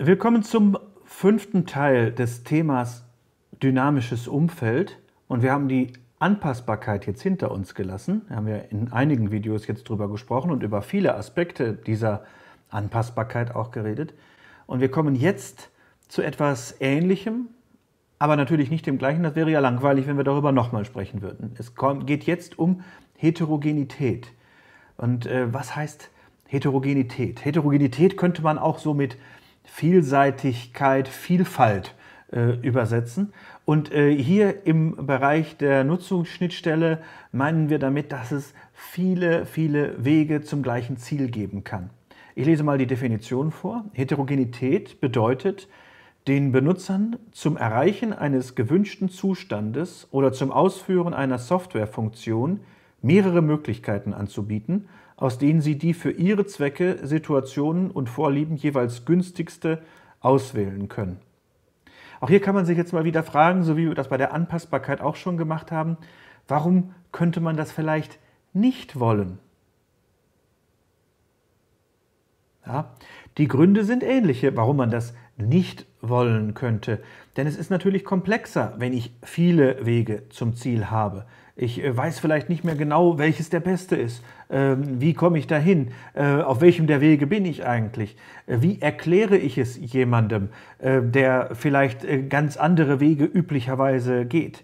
Willkommen zum fünften Teil des Themas dynamisches Umfeld. Und wir haben die Anpassbarkeit jetzt hinter uns gelassen. Wir haben ja in einigen Videos jetzt drüber gesprochen und über viele Aspekte dieser Anpassbarkeit auch geredet. Und wir kommen jetzt zu etwas Ähnlichem, aber natürlich nicht dem gleichen. Das wäre ja langweilig, wenn wir darüber nochmal sprechen würden. Es geht jetzt um Heterogenität. Und äh, was heißt Heterogenität? Heterogenität könnte man auch so mit Vielseitigkeit, Vielfalt äh, übersetzen. Und äh, hier im Bereich der Nutzungsschnittstelle meinen wir damit, dass es viele, viele Wege zum gleichen Ziel geben kann. Ich lese mal die Definition vor. Heterogenität bedeutet, den Benutzern zum Erreichen eines gewünschten Zustandes oder zum Ausführen einer Softwarefunktion mehrere Möglichkeiten anzubieten aus denen sie die für ihre Zwecke, Situationen und Vorlieben jeweils günstigste auswählen können. Auch hier kann man sich jetzt mal wieder fragen, so wie wir das bei der Anpassbarkeit auch schon gemacht haben, warum könnte man das vielleicht nicht wollen? Ja, die Gründe sind ähnliche, warum man das nicht wollen könnte. Denn es ist natürlich komplexer, wenn ich viele Wege zum Ziel habe. Ich äh, weiß vielleicht nicht mehr genau, welches der beste ist. Ähm, wie komme ich dahin? Äh, auf welchem der Wege bin ich eigentlich? Äh, wie erkläre ich es jemandem, der vielleicht ganz andere Wege üblicherweise geht?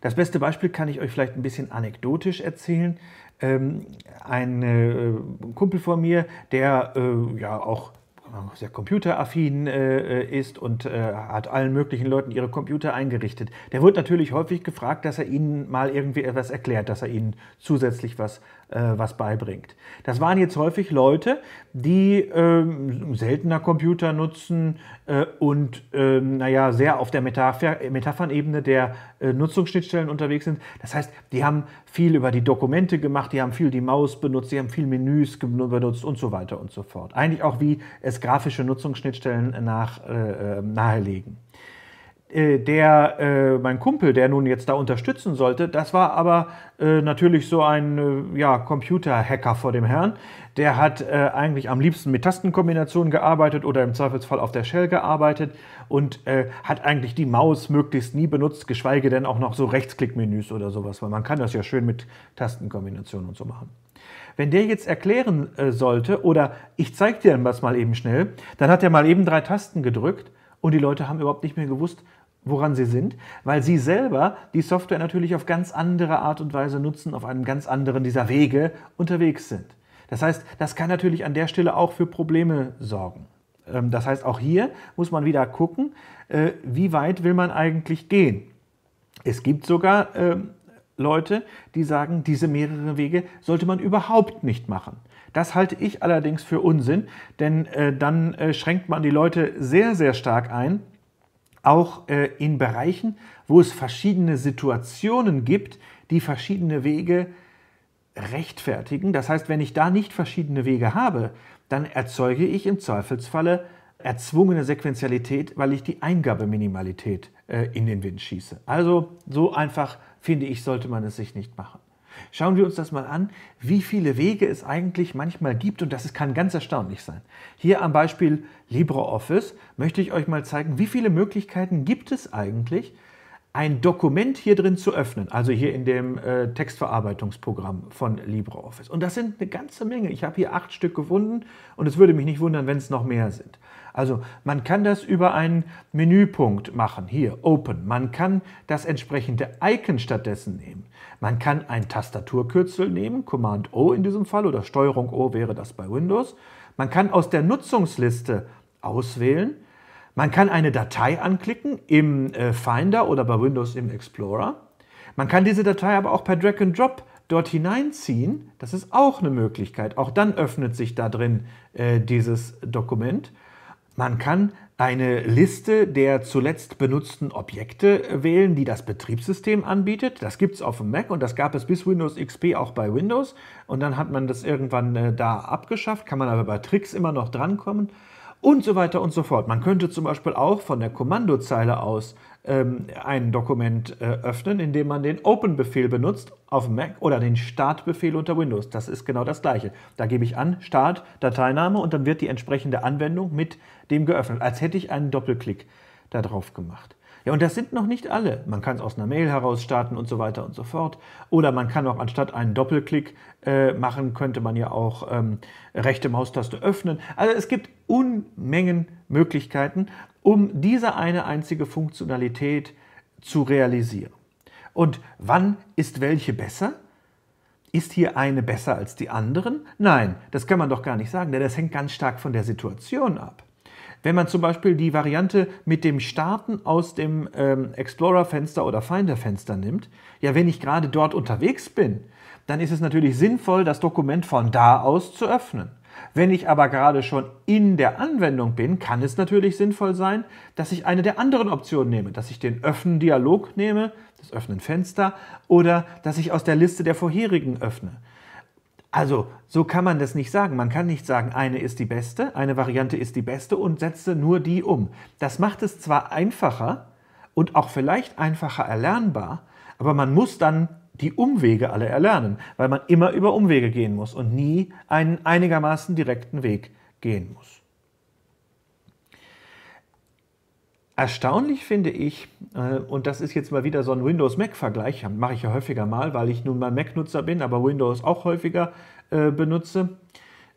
Das beste Beispiel kann ich euch vielleicht ein bisschen anekdotisch erzählen. Ähm, ein Kumpel von mir, der ja auch sehr computeraffin äh, äh, ist und äh, hat allen möglichen Leuten ihre Computer eingerichtet. Der wird natürlich häufig gefragt, dass er ihnen mal irgendwie etwas erklärt, dass er ihnen zusätzlich was äh, was beibringt. Das waren jetzt häufig Leute, die ähm, seltener Computer nutzen äh, und ähm, naja, sehr auf der Metapher Metaphernebene der äh, Nutzungsschnittstellen unterwegs sind. Das heißt, die haben viel über die Dokumente gemacht, die haben viel die Maus benutzt, die haben viel Menüs benutzt und so weiter und so fort. Eigentlich auch, wie es grafische Nutzungsschnittstellen nach, äh, äh nahelegen. Äh, der, äh, mein Kumpel, der nun jetzt da unterstützen sollte, das war aber äh, natürlich so ein ja, Computer-Hacker vor dem Herrn. Der hat eigentlich am liebsten mit Tastenkombinationen gearbeitet oder im Zweifelsfall auf der Shell gearbeitet und hat eigentlich die Maus möglichst nie benutzt, geschweige denn auch noch so Rechtsklickmenüs oder sowas, weil man kann das ja schön mit Tastenkombinationen und so machen. Wenn der jetzt erklären sollte oder ich zeige dir was mal eben schnell, dann hat er mal eben drei Tasten gedrückt und die Leute haben überhaupt nicht mehr gewusst, woran sie sind, weil sie selber die Software natürlich auf ganz andere Art und Weise nutzen, auf einem ganz anderen dieser Wege unterwegs sind. Das heißt, das kann natürlich an der Stelle auch für Probleme sorgen. Ähm, das heißt, auch hier muss man wieder gucken, äh, wie weit will man eigentlich gehen. Es gibt sogar ähm, Leute, die sagen, diese mehreren Wege sollte man überhaupt nicht machen. Das halte ich allerdings für Unsinn, denn äh, dann äh, schränkt man die Leute sehr, sehr stark ein auch äh, in Bereichen, wo es verschiedene Situationen gibt, die verschiedene Wege rechtfertigen. Das heißt, wenn ich da nicht verschiedene Wege habe, dann erzeuge ich im Zweifelsfalle erzwungene Sequenzialität, weil ich die Eingabeminimalität äh, in den Wind schieße. Also so einfach, finde ich, sollte man es sich nicht machen. Schauen wir uns das mal an, wie viele Wege es eigentlich manchmal gibt und das kann ganz erstaunlich sein. Hier am Beispiel LibreOffice möchte ich euch mal zeigen, wie viele Möglichkeiten gibt es eigentlich, ein Dokument hier drin zu öffnen, also hier in dem äh, Textverarbeitungsprogramm von LibreOffice. Und das sind eine ganze Menge. Ich habe hier acht Stück gefunden und es würde mich nicht wundern, wenn es noch mehr sind. Also man kann das über einen Menüpunkt machen, hier Open. Man kann das entsprechende Icon stattdessen nehmen. Man kann ein Tastaturkürzel nehmen, Command O in diesem Fall oder Steuerung O wäre das bei Windows. Man kann aus der Nutzungsliste auswählen. Man kann eine Datei anklicken im äh, Finder oder bei Windows im Explorer. Man kann diese Datei aber auch per Drag and Drop dort hineinziehen. Das ist auch eine Möglichkeit. Auch dann öffnet sich da drin äh, dieses Dokument. Man kann eine Liste der zuletzt benutzten Objekte wählen, die das Betriebssystem anbietet. Das gibt es auf dem Mac und das gab es bis Windows XP auch bei Windows. Und dann hat man das irgendwann äh, da abgeschafft, kann man aber bei Tricks immer noch drankommen und so weiter und so fort. Man könnte zum Beispiel auch von der Kommandozeile aus ähm, ein Dokument äh, öffnen, indem man den Open-Befehl benutzt auf dem Mac oder den Startbefehl unter Windows. Das ist genau das gleiche. Da gebe ich an Start, Dateiname und dann wird die entsprechende Anwendung mit dem geöffnet, als hätte ich einen Doppelklick da drauf gemacht. Ja, und das sind noch nicht alle. Man kann es aus einer Mail heraus starten und so weiter und so fort. Oder man kann auch anstatt einen Doppelklick äh, machen, könnte man ja auch ähm, rechte Maustaste öffnen. Also es gibt Unmengen Möglichkeiten, um diese eine einzige Funktionalität zu realisieren. Und wann ist welche besser? Ist hier eine besser als die anderen? Nein, das kann man doch gar nicht sagen, denn das hängt ganz stark von der Situation ab. Wenn man zum Beispiel die Variante mit dem Starten aus dem ähm, Explorer-Fenster oder Finder-Fenster nimmt, ja, wenn ich gerade dort unterwegs bin, dann ist es natürlich sinnvoll, das Dokument von da aus zu öffnen. Wenn ich aber gerade schon in der Anwendung bin, kann es natürlich sinnvoll sein, dass ich eine der anderen Optionen nehme, dass ich den öffnen Dialog nehme, das öffnen Fenster oder dass ich aus der Liste der vorherigen öffne. Also, so kann man das nicht sagen. Man kann nicht sagen, eine ist die beste, eine Variante ist die beste und setze nur die um. Das macht es zwar einfacher und auch vielleicht einfacher erlernbar, aber man muss dann die Umwege alle erlernen, weil man immer über Umwege gehen muss und nie einen einigermaßen direkten Weg gehen muss. Erstaunlich finde ich, äh, und das ist jetzt mal wieder so ein Windows-Mac-Vergleich, mache ich ja häufiger mal, weil ich nun mal Mac-Nutzer bin, aber Windows auch häufiger äh, benutze.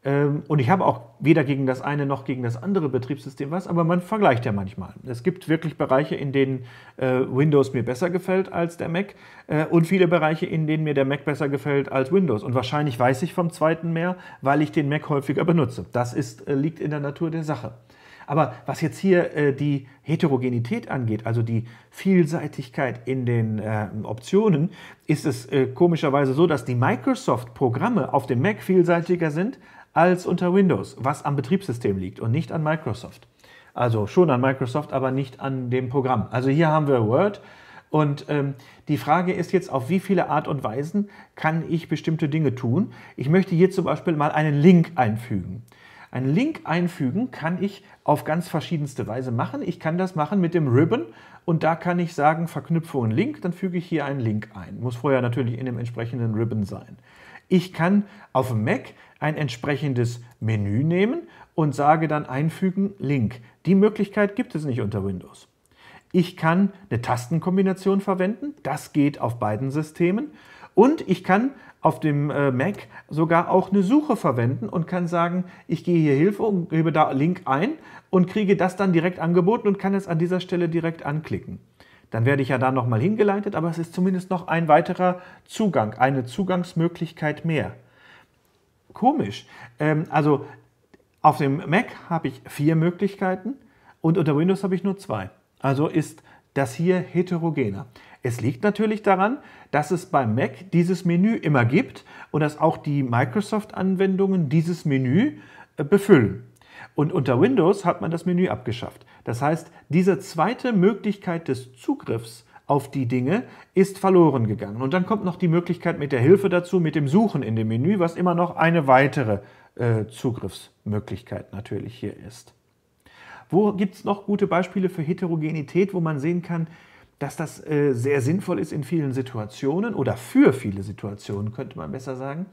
Ähm, und ich habe auch weder gegen das eine noch gegen das andere Betriebssystem was, aber man vergleicht ja manchmal. Es gibt wirklich Bereiche, in denen äh, Windows mir besser gefällt als der Mac äh, und viele Bereiche, in denen mir der Mac besser gefällt als Windows. Und wahrscheinlich weiß ich vom zweiten mehr, weil ich den Mac häufiger benutze. Das ist, äh, liegt in der Natur der Sache. Aber was jetzt hier äh, die Heterogenität angeht, also die Vielseitigkeit in den äh, Optionen, ist es äh, komischerweise so, dass die Microsoft-Programme auf dem Mac vielseitiger sind als unter Windows, was am Betriebssystem liegt und nicht an Microsoft. Also schon an Microsoft, aber nicht an dem Programm. Also hier haben wir Word. Und ähm, die Frage ist jetzt, auf wie viele Art und Weisen kann ich bestimmte Dinge tun? Ich möchte hier zum Beispiel mal einen Link einfügen. Einen Link einfügen kann ich auf ganz verschiedenste Weise machen. Ich kann das machen mit dem Ribbon und da kann ich sagen, Verknüpfung Link, dann füge ich hier einen Link ein. Muss vorher natürlich in dem entsprechenden Ribbon sein. Ich kann auf dem Mac ein entsprechendes Menü nehmen und sage dann einfügen Link. Die Möglichkeit gibt es nicht unter Windows. Ich kann eine Tastenkombination verwenden, das geht auf beiden Systemen. Und ich kann auf dem äh, Mac sogar auch eine Suche verwenden und kann sagen, ich gehe hier Hilfe und gebe da Link ein und kriege das dann direkt angeboten und kann es an dieser Stelle direkt anklicken dann werde ich ja da nochmal hingeleitet, aber es ist zumindest noch ein weiterer Zugang, eine Zugangsmöglichkeit mehr. Komisch. Ähm, also auf dem Mac habe ich vier Möglichkeiten und unter Windows habe ich nur zwei. Also ist das hier heterogener. Es liegt natürlich daran, dass es beim Mac dieses Menü immer gibt und dass auch die Microsoft-Anwendungen dieses Menü äh, befüllen. Und unter Windows hat man das Menü abgeschafft. Das heißt, diese zweite Möglichkeit des Zugriffs auf die Dinge ist verloren gegangen. Und dann kommt noch die Möglichkeit mit der Hilfe dazu, mit dem Suchen in dem Menü, was immer noch eine weitere äh, Zugriffsmöglichkeit natürlich hier ist. Wo gibt es noch gute Beispiele für Heterogenität, wo man sehen kann, dass das äh, sehr sinnvoll ist in vielen Situationen oder für viele Situationen, könnte man besser sagen?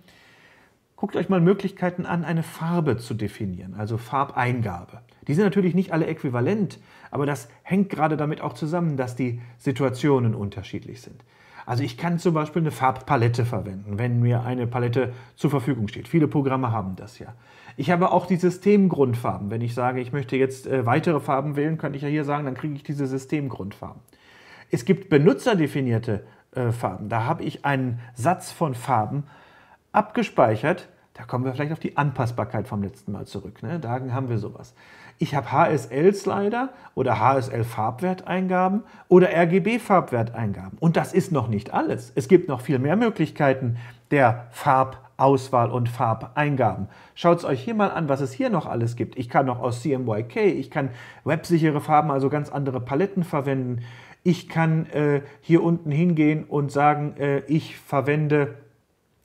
guckt euch mal Möglichkeiten an, eine Farbe zu definieren, also Farbeingabe. Die sind natürlich nicht alle äquivalent, aber das hängt gerade damit auch zusammen, dass die Situationen unterschiedlich sind. Also ich kann zum Beispiel eine Farbpalette verwenden, wenn mir eine Palette zur Verfügung steht. Viele Programme haben das ja. Ich habe auch die Systemgrundfarben. Wenn ich sage, ich möchte jetzt äh, weitere Farben wählen, könnte ich ja hier sagen, dann kriege ich diese Systemgrundfarben. Es gibt benutzerdefinierte äh, Farben. Da habe ich einen Satz von Farben abgespeichert, da kommen wir vielleicht auf die Anpassbarkeit vom letzten Mal zurück. Ne? Da haben wir sowas. Ich habe HSL-Slider oder HSL-Farbwerteingaben oder RGB-Farbwerteingaben. Und das ist noch nicht alles. Es gibt noch viel mehr Möglichkeiten der Farbauswahl und Farbeingaben. Schaut es euch hier mal an, was es hier noch alles gibt. Ich kann noch aus CMYK, ich kann websichere Farben, also ganz andere Paletten verwenden. Ich kann äh, hier unten hingehen und sagen, äh, ich verwende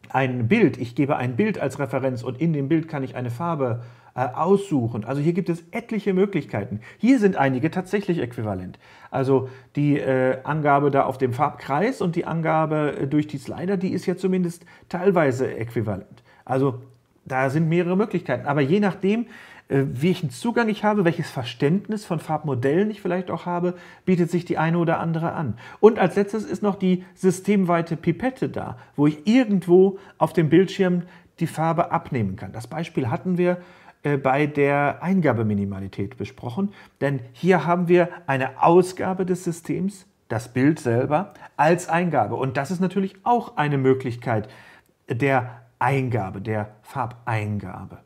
ein Bild, ich gebe ein Bild als Referenz und in dem Bild kann ich eine Farbe äh, aussuchen. Also hier gibt es etliche Möglichkeiten. Hier sind einige tatsächlich äquivalent. Also die äh, Angabe da auf dem Farbkreis und die Angabe äh, durch die Slider, die ist ja zumindest teilweise äquivalent. Also da sind mehrere Möglichkeiten. Aber je nachdem, äh, welchen Zugang ich habe, welches Verständnis von Farbmodellen ich vielleicht auch habe, bietet sich die eine oder andere an. Und als letztes ist noch die systemweite Pipette da, wo ich irgendwo auf dem Bildschirm die Farbe abnehmen kann. Das Beispiel hatten wir äh, bei der Eingabeminimalität besprochen, denn hier haben wir eine Ausgabe des Systems, das Bild selber, als Eingabe. Und das ist natürlich auch eine Möglichkeit der Eingabe, der Farbeingabe.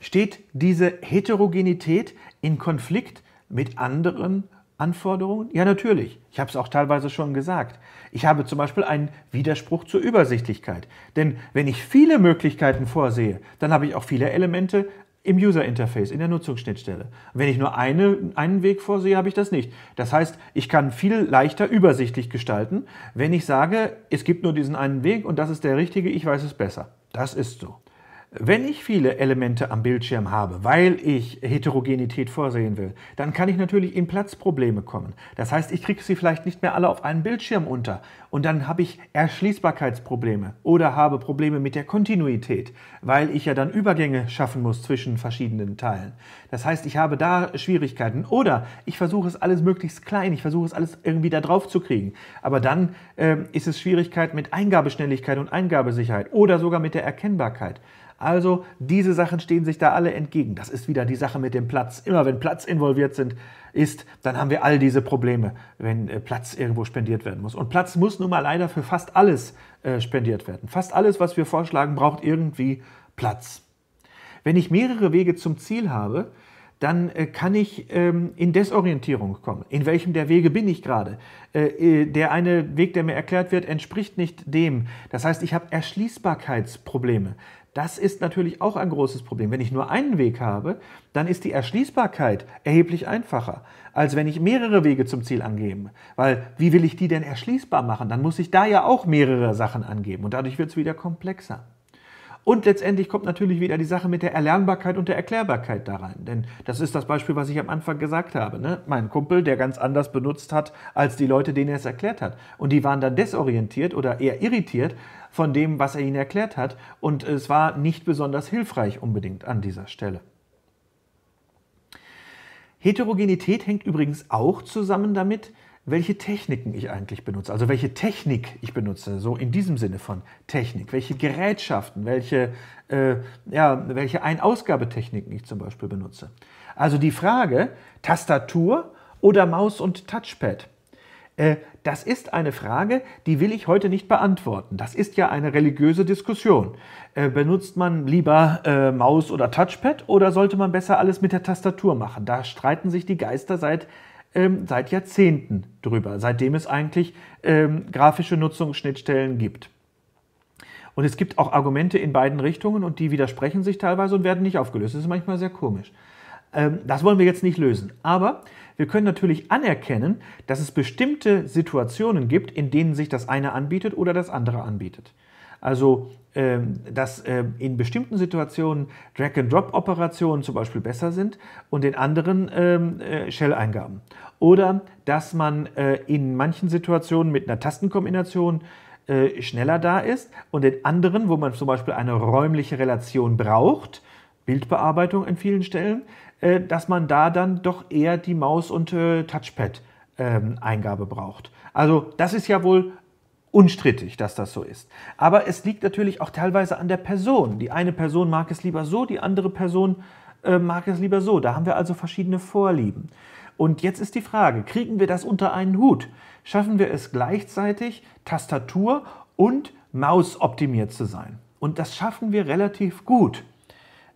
Steht diese Heterogenität in Konflikt mit anderen Anforderungen? Ja, natürlich. Ich habe es auch teilweise schon gesagt. Ich habe zum Beispiel einen Widerspruch zur Übersichtlichkeit. Denn wenn ich viele Möglichkeiten vorsehe, dann habe ich auch viele Elemente im User Interface, in der Nutzungsschnittstelle. Wenn ich nur eine, einen Weg vorsehe, habe ich das nicht. Das heißt, ich kann viel leichter übersichtlich gestalten, wenn ich sage, es gibt nur diesen einen Weg und das ist der richtige, ich weiß es besser. Das ist so. Wenn ich viele Elemente am Bildschirm habe, weil ich Heterogenität vorsehen will, dann kann ich natürlich in Platzprobleme kommen. Das heißt, ich kriege sie vielleicht nicht mehr alle auf einen Bildschirm unter und dann habe ich Erschließbarkeitsprobleme oder habe Probleme mit der Kontinuität, weil ich ja dann Übergänge schaffen muss zwischen verschiedenen Teilen. Das heißt, ich habe da Schwierigkeiten oder ich versuche es alles möglichst klein, ich versuche es alles irgendwie da drauf zu kriegen. Aber dann äh, ist es Schwierigkeit mit Eingabeschnelligkeit und Eingabesicherheit oder sogar mit der Erkennbarkeit. Also diese Sachen stehen sich da alle entgegen. Das ist wieder die Sache mit dem Platz. Immer wenn Platz involviert sind, ist, dann haben wir all diese Probleme, wenn äh, Platz irgendwo spendiert werden muss. Und Platz muss nun mal leider für fast alles äh, spendiert werden. Fast alles, was wir vorschlagen, braucht irgendwie Platz. Wenn ich mehrere Wege zum Ziel habe, dann äh, kann ich ähm, in Desorientierung kommen. In welchem der Wege bin ich gerade? Äh, äh der eine Weg, der mir erklärt wird, entspricht nicht dem. Das heißt, ich habe Erschließbarkeitsprobleme. Das ist natürlich auch ein großes Problem. Wenn ich nur einen Weg habe, dann ist die Erschließbarkeit erheblich einfacher, als wenn ich mehrere Wege zum Ziel angebe. Weil wie will ich die denn erschließbar machen? Dann muss ich da ja auch mehrere Sachen angeben und dadurch wird es wieder komplexer. Und letztendlich kommt natürlich wieder die Sache mit der Erlernbarkeit und der Erklärbarkeit da rein. Denn das ist das Beispiel, was ich am Anfang gesagt habe. Ne? Mein Kumpel, der ganz anders benutzt hat, als die Leute, denen er es erklärt hat. Und die waren dann desorientiert oder eher irritiert von dem, was er ihnen erklärt hat. Und es war nicht besonders hilfreich unbedingt an dieser Stelle. Heterogenität hängt übrigens auch zusammen damit, welche Techniken ich eigentlich benutze, also welche Technik ich benutze, so in diesem Sinne von Technik, welche Gerätschaften, welche, äh, ja, welche Ein-Ausgabetechniken ich zum Beispiel benutze. Also die Frage, Tastatur oder Maus und Touchpad? Äh, das ist eine Frage, die will ich heute nicht beantworten. Das ist ja eine religiöse Diskussion. Äh, benutzt man lieber äh, Maus oder Touchpad oder sollte man besser alles mit der Tastatur machen? Da streiten sich die Geister seit ähm, seit Jahrzehnten drüber, seitdem es eigentlich ähm, grafische Nutzungsschnittstellen gibt. Und es gibt auch Argumente in beiden Richtungen und die widersprechen sich teilweise und werden nicht aufgelöst. Das ist manchmal sehr komisch. Ähm, das wollen wir jetzt nicht lösen. Aber wir können natürlich anerkennen, dass es bestimmte Situationen gibt, in denen sich das eine anbietet oder das andere anbietet. Also ähm, dass ähm, in bestimmten Situationen Drag-and-Drop-Operationen zum Beispiel besser sind und in anderen ähm, äh, Shell-Eingaben. Oder dass man äh, in manchen Situationen mit einer Tastenkombination äh, schneller da ist und in anderen, wo man zum Beispiel eine räumliche Relation braucht, Bildbearbeitung an vielen Stellen, dass man da dann doch eher die Maus und Touchpad-Eingabe braucht. Also das ist ja wohl unstrittig, dass das so ist. Aber es liegt natürlich auch teilweise an der Person. Die eine Person mag es lieber so, die andere Person äh, mag es lieber so. Da haben wir also verschiedene Vorlieben. Und jetzt ist die Frage, kriegen wir das unter einen Hut? Schaffen wir es gleichzeitig, Tastatur und Maus optimiert zu sein? Und das schaffen wir relativ gut.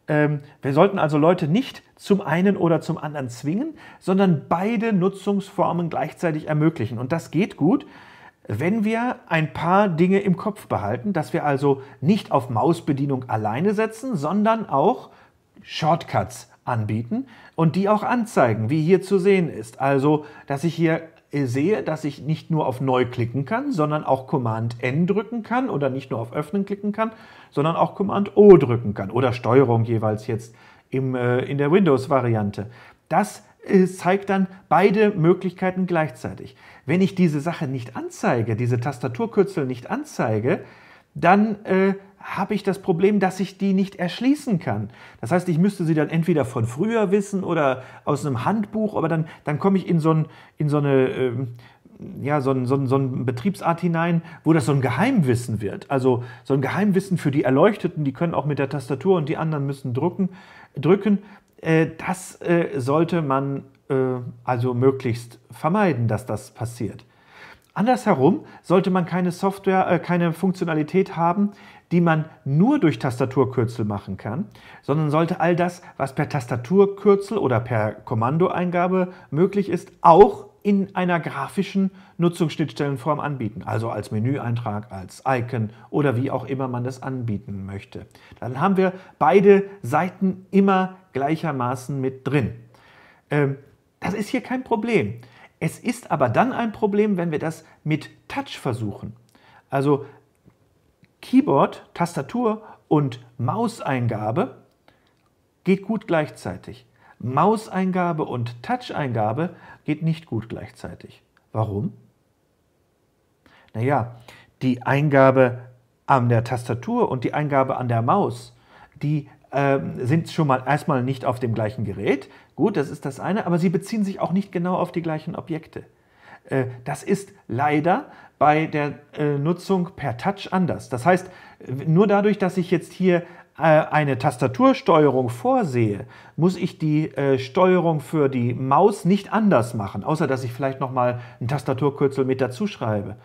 Ähm, wir sollten also Leute nicht zum einen oder zum anderen zwingen, sondern beide Nutzungsformen gleichzeitig ermöglichen. Und das geht gut, wenn wir ein paar Dinge im Kopf behalten, dass wir also nicht auf Mausbedienung alleine setzen, sondern auch Shortcuts anbieten und die auch anzeigen, wie hier zu sehen ist. Also, dass ich hier äh, sehe, dass ich nicht nur auf Neu klicken kann, sondern auch Command N drücken kann oder nicht nur auf Öffnen klicken kann, sondern auch Command O drücken kann oder Steuerung jeweils jetzt im, äh, in der Windows-Variante. Das äh, zeigt dann beide Möglichkeiten gleichzeitig. Wenn ich diese Sache nicht anzeige, diese Tastaturkürzel nicht anzeige, dann äh, habe ich das Problem, dass ich die nicht erschließen kann. Das heißt, ich müsste sie dann entweder von früher wissen oder aus einem Handbuch, aber dann, dann komme ich in so, ein, in so eine... Äh, ja, so, ein, so, ein, so ein Betriebsart hinein, wo das so ein Geheimwissen wird. Also so ein Geheimwissen für die Erleuchteten, die können auch mit der Tastatur und die anderen müssen drücken. drücken. Äh, das äh, sollte man äh, also möglichst vermeiden, dass das passiert. Andersherum sollte man keine Software, keine Funktionalität haben, die man nur durch Tastaturkürzel machen kann, sondern sollte all das, was per Tastaturkürzel oder per Kommandoeingabe möglich ist, auch in einer grafischen Nutzungsschnittstellenform anbieten, also als Menüeintrag, als Icon oder wie auch immer man das anbieten möchte. Dann haben wir beide Seiten immer gleichermaßen mit drin. Ähm, das ist hier kein Problem. Es ist aber dann ein Problem, wenn wir das mit Touch versuchen. Also Keyboard, Tastatur und Mauseingabe geht gut gleichzeitig. Mauseingabe und Touch-Eingabe geht nicht gut gleichzeitig. Warum? Naja, die Eingabe an der Tastatur und die Eingabe an der Maus, die ähm, sind schon mal erstmal nicht auf dem gleichen Gerät. Gut, das ist das eine, aber sie beziehen sich auch nicht genau auf die gleichen Objekte. Äh, das ist leider bei der äh, Nutzung per Touch anders. Das heißt, nur dadurch, dass ich jetzt hier äh, eine Tastatursteuerung vorsehe, muss ich die äh, Steuerung für die Maus nicht anders machen, außer dass ich vielleicht nochmal mal ein Tastaturkürzel mit dazu schreibe.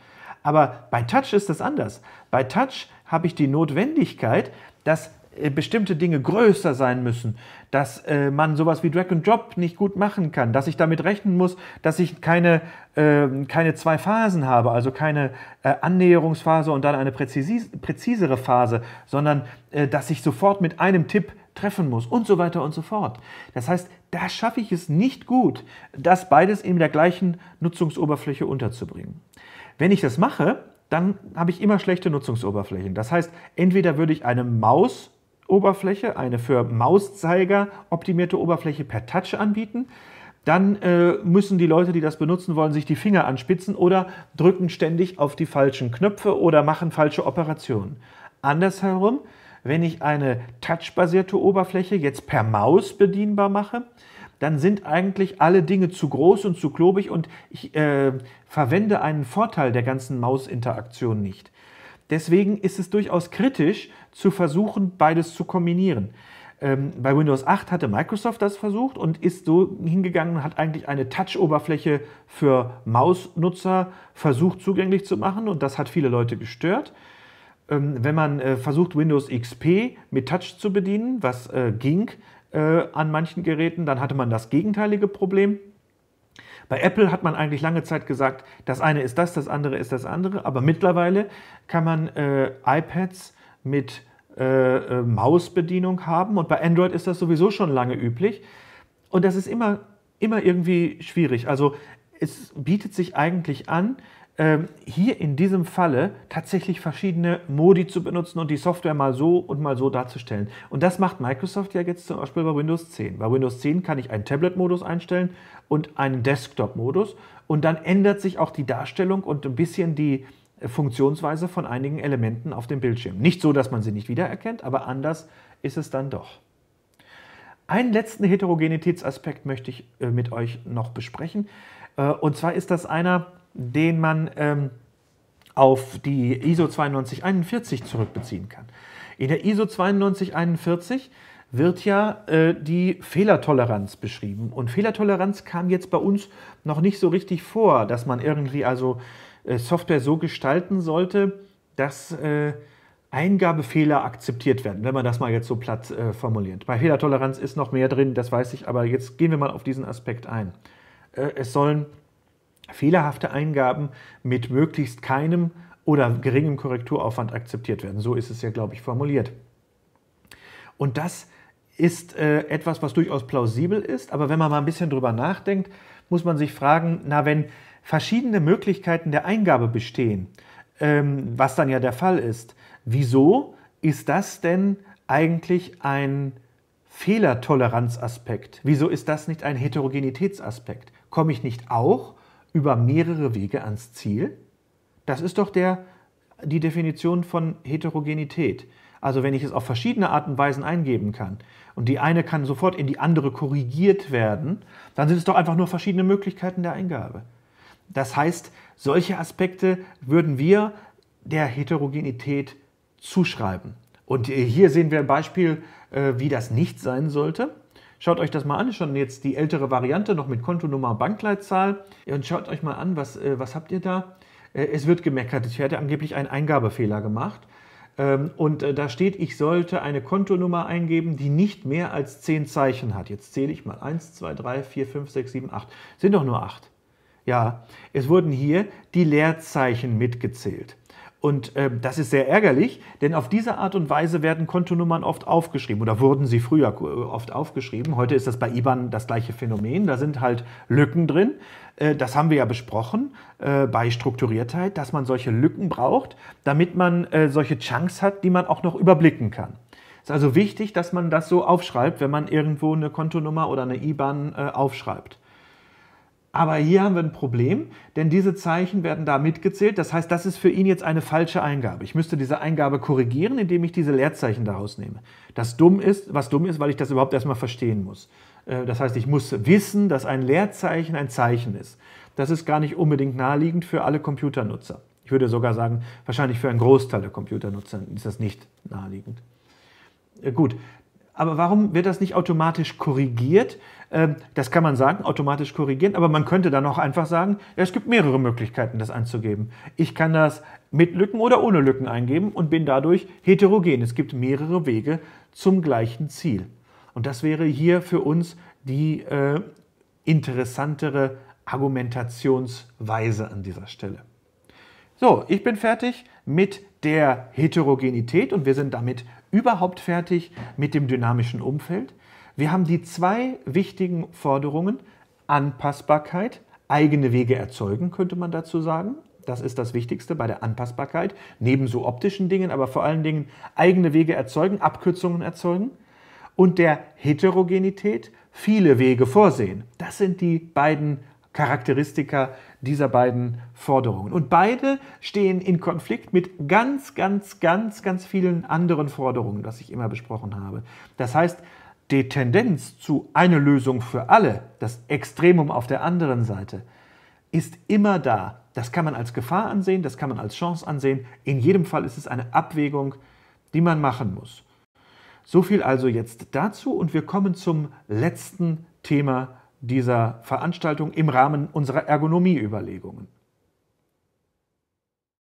Aber bei Touch ist das anders. Bei Touch habe ich die Notwendigkeit, dass äh, bestimmte Dinge größer sein müssen, dass äh, man sowas wie Drag and Drop nicht gut machen kann, dass ich damit rechnen muss, dass ich keine, äh, keine zwei Phasen habe, also keine äh, Annäherungsphase und dann eine präzis präzisere Phase, sondern äh, dass ich sofort mit einem Tipp treffen muss und so weiter und so fort. Das heißt, da schaffe ich es nicht gut, das beides in der gleichen Nutzungsoberfläche unterzubringen. Wenn ich das mache, dann habe ich immer schlechte Nutzungsoberflächen. Das heißt, entweder würde ich eine Mausoberfläche, eine für Mauszeiger optimierte Oberfläche per Touch anbieten, dann äh, müssen die Leute, die das benutzen wollen, sich die Finger anspitzen oder drücken ständig auf die falschen Knöpfe oder machen falsche Operationen. Andersherum, wenn ich eine touchbasierte Oberfläche jetzt per Maus bedienbar mache, dann sind eigentlich alle Dinge zu groß und zu klobig und ich äh, verwende einen Vorteil der ganzen Mausinteraktion nicht. Deswegen ist es durchaus kritisch zu versuchen, beides zu kombinieren. Ähm, bei Windows 8 hatte Microsoft das versucht und ist so hingegangen und hat eigentlich eine Touch-Oberfläche für Mausnutzer versucht zugänglich zu machen und das hat viele Leute gestört ähm, wenn man äh, versucht, Windows XP mit Touch zu bedienen, was äh, ging, äh, an manchen Geräten. Dann hatte man das gegenteilige Problem. Bei Apple hat man eigentlich lange Zeit gesagt, das eine ist das, das andere ist das andere, aber mittlerweile kann man äh, iPads mit äh, äh Mausbedienung haben und bei Android ist das sowieso schon lange üblich und das ist immer, immer irgendwie schwierig. Also es bietet sich eigentlich an, ähm, hier in diesem Falle tatsächlich verschiedene Modi zu benutzen und die Software mal so und mal so darzustellen. Und das macht Microsoft ja jetzt zum Beispiel bei Windows 10. Bei Windows 10 kann ich einen Tablet-Modus einstellen und einen Desktop-Modus und dann ändert sich auch die Darstellung und ein bisschen die äh, Funktionsweise von einigen Elementen auf dem Bildschirm. Nicht so, dass man sie nicht wiedererkennt, aber anders ist es dann doch. Einen letzten Heterogenitätsaspekt möchte ich äh, mit euch noch besprechen. Äh, und zwar ist das einer, den man ähm, auf die ISO 9241 zurückbeziehen kann. In der ISO 9241 wird ja äh, die Fehlertoleranz beschrieben. Und Fehlertoleranz kam jetzt bei uns noch nicht so richtig vor, dass man irgendwie also äh, Software so gestalten sollte, dass äh, Eingabefehler akzeptiert werden, wenn man das mal jetzt so platt äh, formuliert. Bei Fehlertoleranz ist noch mehr drin, das weiß ich, aber jetzt gehen wir mal auf diesen Aspekt ein. Äh, es sollen fehlerhafte Eingaben mit möglichst keinem oder geringem Korrekturaufwand akzeptiert werden. So ist es ja, glaube ich, formuliert. Und das ist äh, etwas, was durchaus plausibel ist, aber wenn man mal ein bisschen drüber nachdenkt, muss man sich fragen, na, wenn verschiedene Möglichkeiten der Eingabe bestehen, ähm, was dann ja der Fall ist, wieso ist das denn eigentlich ein Fehlertoleranzaspekt? Wieso ist das nicht ein Heterogenitätsaspekt? Komme ich nicht auch über mehrere Wege ans Ziel? Das ist doch der, die Definition von Heterogenität. Also wenn ich es auf verschiedene Arten und Weisen eingeben kann und die eine kann sofort in die andere korrigiert werden, dann sind es doch einfach nur verschiedene Möglichkeiten der Eingabe. Das heißt, solche Aspekte würden wir der Heterogenität zuschreiben. Und hier sehen wir ein Beispiel, äh, wie das nicht sein sollte. Schaut euch das mal an, schon jetzt die ältere Variante noch mit Kontonummer, Bankleitzahl und schaut euch mal an, was, äh, was habt ihr da? Äh, es wird gemeckert, ich hätte angeblich einen Eingabefehler gemacht. Ähm, und äh, da steht, ich sollte eine Kontonummer eingeben, die nicht mehr als 10 Zeichen hat. Jetzt zähle ich mal 1, 2, 3, 4, 5, 6, 7, 8. Sind doch nur 8. Ja, es wurden hier die Leerzeichen mitgezählt. Und äh, das ist sehr ärgerlich, denn auf diese Art und Weise werden Kontonummern oft aufgeschrieben oder wurden sie früher äh, oft aufgeschrieben. Heute ist das bei IBAN das gleiche Phänomen. Da sind halt Lücken drin. Äh, das haben wir ja besprochen äh, bei Strukturiertheit, dass man solche Lücken braucht, damit man äh, solche Chunks hat, die man auch noch überblicken kann. Es ist also wichtig, dass man das so aufschreibt, wenn man irgendwo eine Kontonummer oder eine IBAN äh, aufschreibt. Aber hier haben wir ein Problem, denn diese Zeichen werden da mitgezählt. Das heißt, das ist für ihn jetzt eine falsche Eingabe. Ich müsste diese Eingabe korrigieren, indem ich diese Leerzeichen daraus nehme. Das dumm ist, was dumm ist, weil ich das überhaupt erstmal verstehen muss. Äh, das heißt, ich muss wissen, dass ein Leerzeichen ein Zeichen ist. Das ist gar nicht unbedingt naheliegend für alle Computernutzer. Ich würde sogar sagen, wahrscheinlich für einen Großteil der Computernutzer ist das nicht naheliegend. Äh, gut, aber warum wird das nicht automatisch korrigiert? Ähm, das kann man sagen, automatisch korrigieren, aber man könnte dann auch einfach sagen, es gibt mehrere Möglichkeiten, das anzugeben. Ich kann das mit Lücken oder ohne Lücken eingeben und bin dadurch heterogen. Es gibt mehrere Wege zum gleichen Ziel. Und das wäre hier für uns die äh, interessantere Argumentationsweise an dieser Stelle. So, ich bin fertig mit der Heterogenität und wir sind damit überhaupt fertig mit dem dynamischen Umfeld. Wir haben die zwei wichtigen Forderungen, Anpassbarkeit, eigene Wege erzeugen, könnte man dazu sagen. Das ist das Wichtigste bei der Anpassbarkeit, neben so optischen Dingen, aber vor allen Dingen eigene Wege erzeugen, Abkürzungen erzeugen. Und der Heterogenität viele Wege vorsehen. Das sind die beiden Charakteristika dieser beiden Forderungen. Und beide stehen in Konflikt mit ganz, ganz, ganz, ganz vielen anderen Forderungen, was ich immer besprochen habe. Das heißt, die Tendenz zu einer Lösung für alle, das Extremum auf der anderen Seite, ist immer da. Das kann man als Gefahr ansehen, das kann man als Chance ansehen. In jedem Fall ist es eine Abwägung, die man machen muss. So viel also jetzt dazu und wir kommen zum letzten Thema dieser Veranstaltung im Rahmen unserer Ergonomieüberlegungen.